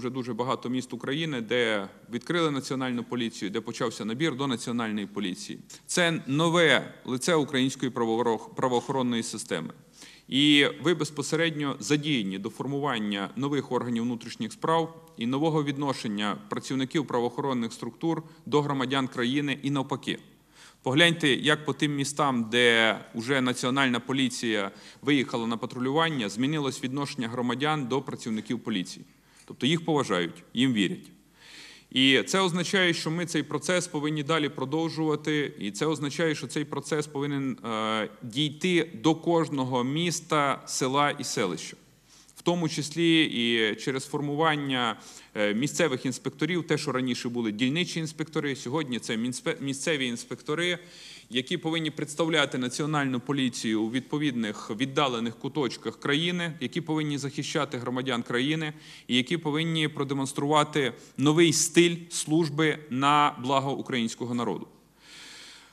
вже дуже багато міст України, де відкрили національну поліцію, де почався набір до національної поліції. Це нове лице української правоохоронної системи. І ви безпосередньо задіяні до формування нових органів внутрішніх справ і нового відношення працівників правоохоронних структур до громадян країни і навпаки. Погляньте, як по тим містам, де вже національна поліція виїхала на патрулювання, змінилось відношення громадян до працівників поліції. Тобто їх поважають, їм вірять. І це означає, що ми цей процес повинні далі продовжувати, і це означає, що цей процес повинен е, дійти до кожного міста, села і селища в тому числі і через формування е, місцевих інспекторів, те, що раніше були дільничі інспектори, сьогодні це місцеві інспектори, які повинні представляти національну поліцію у відповідних віддалених куточках країни, які повинні захищати громадян країни, і які повинні продемонструвати новий стиль служби на благо українського народу.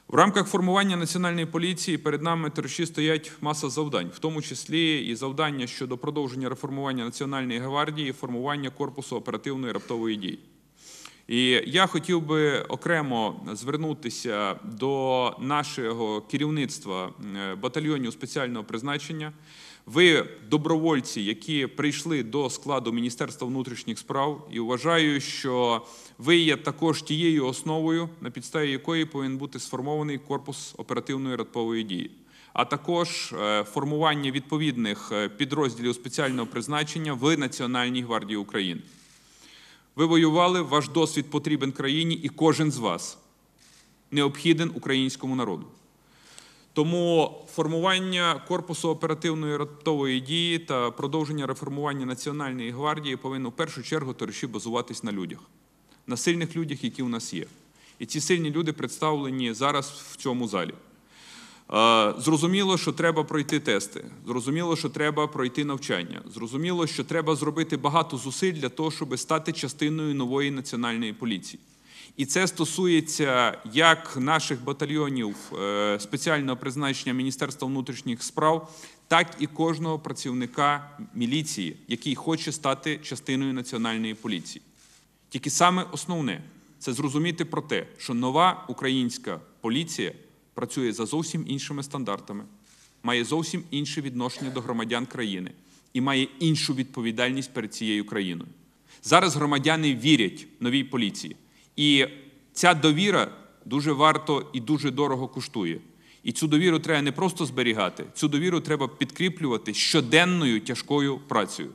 В рамках формування національної поліції перед нами терші стоять маса завдань, в тому числі і завдання щодо продовження реформування національної гвардії, і формування корпусу оперативної раптової дії. І я хотів би окремо звернутися до нашого керівництва е, батальйонів спеціального призначення. Ви добровольці, які прийшли до складу Міністерства внутрішніх справ, і вважаю, що ви є також тією основою, на підставі якої повинен бути сформований корпус оперативної радпової дії. А також е, формування відповідних е, підрозділів спеціального призначення в Національній гвардії України. Ви воювали, ваш досвід потрібен країні, і кожен з вас необхіден українському народу. Тому формування корпусу оперативної раптової дії та продовження реформування Національної гвардії повинно в першу чергу торчі базуватись на людях, на сильних людях, які у нас є. І ці сильні люди представлені зараз в цьому залі. Е, зрозуміло, що треба пройти тести. Зрозуміло, що треба пройти навчання. Зрозуміло, що треба зробити багато зусиль для того, щоб стати частиною нової національної поліції. І це стосується як наших батальйонів е, спеціального призначення Міністерства внутрішніх справ, так і кожного працівника міліції, який хоче стати частиною національної поліції. Тільки саме основне це зрозуміти про те, що нова українська поліція працює за зовсім іншими стандартами, має зовсім інше відношення до громадян країни і має іншу відповідальність перед цією країною. Зараз громадяни вірять новій поліції, і ця довіра дуже варто і дуже дорого коштує. І цю довіру треба не просто зберігати, цю довіру треба підкріплювати щоденною тяжкою працею.